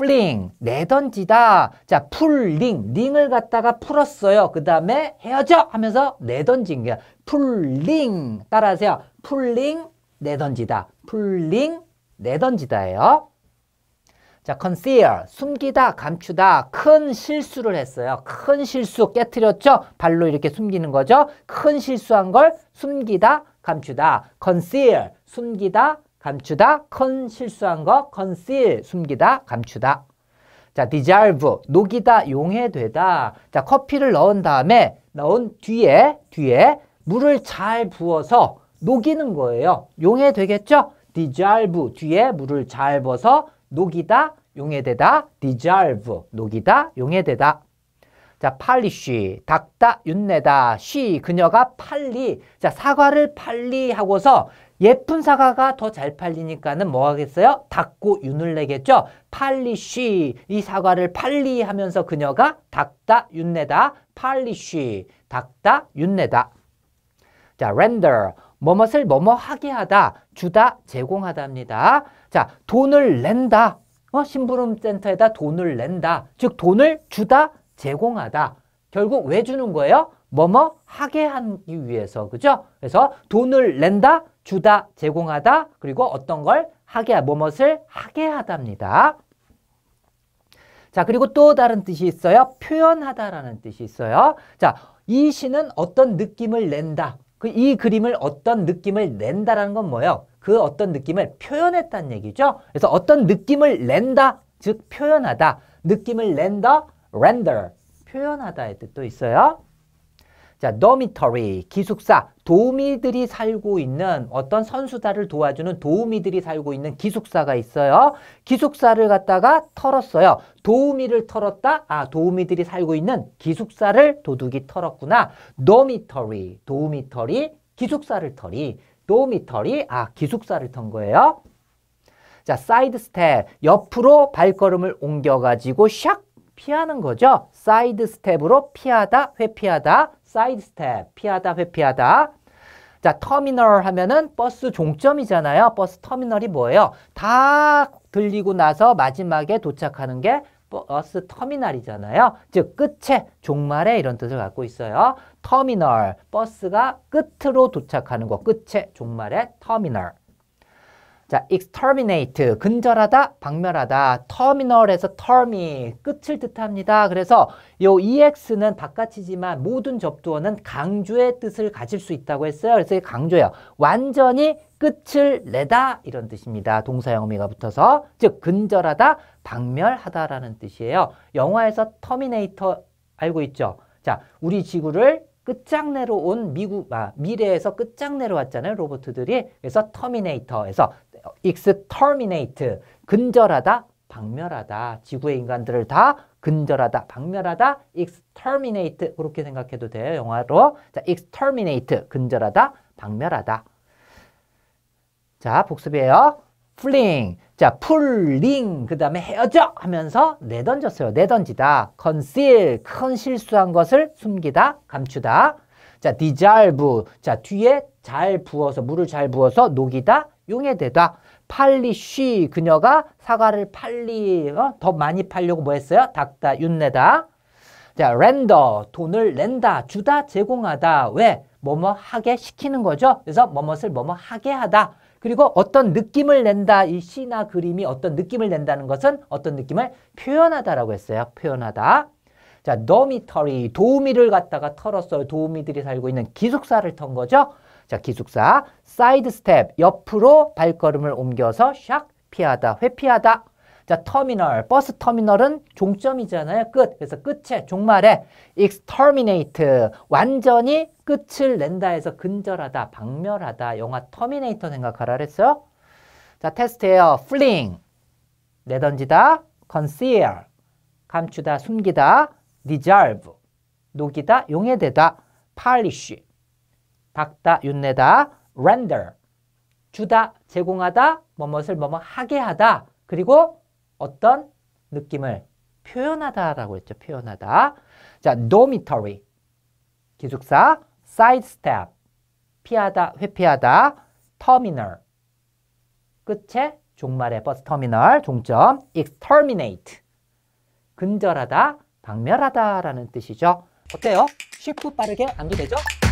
fling, 내던지다. 자, 풀링, 링을 갖다가 풀었어요. 그 다음에 헤어져 하면서 내던진 거야. 풀링, 따라하세요. 풀링, 내던지다. 풀링, 내던지다예요. 자, conceal, 숨기다, 감추다, 큰 실수를 했어요. 큰 실수 깨뜨렸죠? 발로 이렇게 숨기는 거죠? 큰 실수한 걸 숨기다, 감추다. conceal, 숨기다, 감추다. 컨 실수한 거 컨실 숨기다 감추다. 자, dissolve 녹이다 용해되다. 자, 커피를 넣은 다음에 넣은 뒤에 뒤에 물을 잘 부어서 녹이는 거예요. 용해되겠죠? dissolve 뒤에 물을 잘 부어서 녹이다 용해되다 dissolve 녹이다 용해되다 자, 팔리쉬, 닦다, 윤내다, 쉬, 그녀가 팔리, 자, 사과를 팔리 하고서 예쁜 사과가 더 잘 팔리니까는 뭐 하겠어요? 닦고 윤을 내겠죠? 팔리쉬 이 사과를 팔리 하면서 그녀가 닦다 윤내다 팔리쉬 닦다 윤내다 자 render 뭐뭇을 뭐뭐 하게 하다 주다 제공하다입니다 자 돈을 낸다 어? 심부름센터에다 돈을 낸다 즉 돈을 주다 제공하다 결국 왜 주는 거예요? 뭐뭐 하게 하기 위해서 그죠? 그래서 돈을 낸다 주다, 제공하다, 그리고 어떤 걸 하게, 무엇을 하게 하답니다. 자, 그리고 또 다른 뜻이 있어요. 표현하다라는 뜻이 있어요. 자, 이 시는 어떤 느낌을 낸다. 그 이 그림을 어떤 느낌을 낸다라는 건 뭐예요? 그 어떤 느낌을 표현했다는 얘기죠. 그래서 어떤 느낌을 낸다, 즉 표현하다. 느낌을 낸다, render. 표현하다의 뜻도 있어요. 자, dormitory, 기숙사, 도우미들이 살고 있는 어떤 선수자를 도와주는 도우미들이 살고 있는 기숙사가 있어요. 기숙사를 갖다가 털었어요. 도우미를 털었다? 아, 도우미들이 살고 있는 기숙사를 도둑이 털었구나. dormitory, 도우미터리, 기숙사를 털이. 도우미터리, 아, 기숙사를 턴 거예요. 자, 사이드 스텝, 옆으로 발걸음을 옮겨가지고 샥 피하는 거죠. 사이드 스텝으로 피하다, 회피하다. 사이드 스텝, 피하다, 회피하다. 자, 터미널 하면은 버스 종점이잖아요. 버스 터미널이 뭐예요? 다 들리고 나서 마지막에 도착하는 게 버스 터미널이잖아요. 즉 끝에 종말에 이런 뜻을 갖고 있어요. 터미널, 버스가 끝으로 도착하는 거, 끝에 종말에 터미널. 자, exterminate, 근절하다, 박멸하다. terminal에서 term이 끝을 뜻합니다. 그래서 요 ex는 바깥이지만 모든 접두어는 강조의 뜻을 가질 수 있다고 했어요. 그래서 강조예요. 완전히 끝을 내다 이런 뜻입니다. 동사형미가 붙어서 즉 근절하다, 박멸하다라는 뜻이에요. 영화에서 터미네이터 알고 있죠? 자, 우리 지구를 끝장내러 온 미국 아, 미래에서 끝장내러 왔잖아요 로보트들이 그래서 터미네이터에서 익스터미네이트 근절하다 박멸하다 지구의 인간들을 다 근절하다 박멸하다 익스터미네이트 그렇게 생각해도 돼요 영화로 자 익스터미네이트 근절하다 박멸하다 자 복습이에요 f 링 자, 풀링, 그 다음에 헤어져 하면서 내던졌어요. 내던지다. conceal, 큰 실수한 것을 숨기다, 감추다. 자, dissolve, 자, 뒤에 잘 부어서, 물을 잘 부어서 녹이다, 용해되다. 팔리쉬, 그녀가 사과를 팔리, 어? 더 많이 팔려고 뭐 했어요? 닦다, 윤내다. 자, 렌더, 돈을 낸다, 주다, 제공하다. 왜? 뭐뭐 하게 시키는 거죠. 그래서 뭐뭇을 뭐뭐 하게 하다. 그리고 어떤 느낌을 낸다. 이 시나 그림이 어떤 느낌을 낸다는 것은 어떤 느낌을 표현하다라고 했어요. 표현하다. 자, dormitory, 도우미를 갖다가 털었어요. 도우미들이 살고 있는 기숙사를 턴 거죠. 자, 기숙사, 사이드 스텝, 옆으로 발걸음을 옮겨서 샥 피하다, 회피하다. 자, 터미널, 버스 터미널은 종점이잖아요. 끝. 그래서 끝에, 종말에 exterminate, 완전히 끝을 낸다 해서 근절하다, 박멸하다. 영화 터미네이터 생각하라 그랬어요. 자, 테스트예요. fling, 내던지다, conceal, 감추다, 숨기다, dissolve, 녹이다, 용해되다, polish, 박다, 윤내다, render, 주다, 제공하다, 뭐뭇을 뭐뭐 하게 하다, 그리고 어떤 느낌을 표현하다라고 했죠. 표현하다. 자, dormitory. 기숙사, sidestep. 피하다, 회피하다, terminal. 끝에 종말의 버스 터미널, 종점, exterminate. 근절하다, 박멸하다라는 뜻이죠. 어때요? 쉽고 빠르게 암기되죠?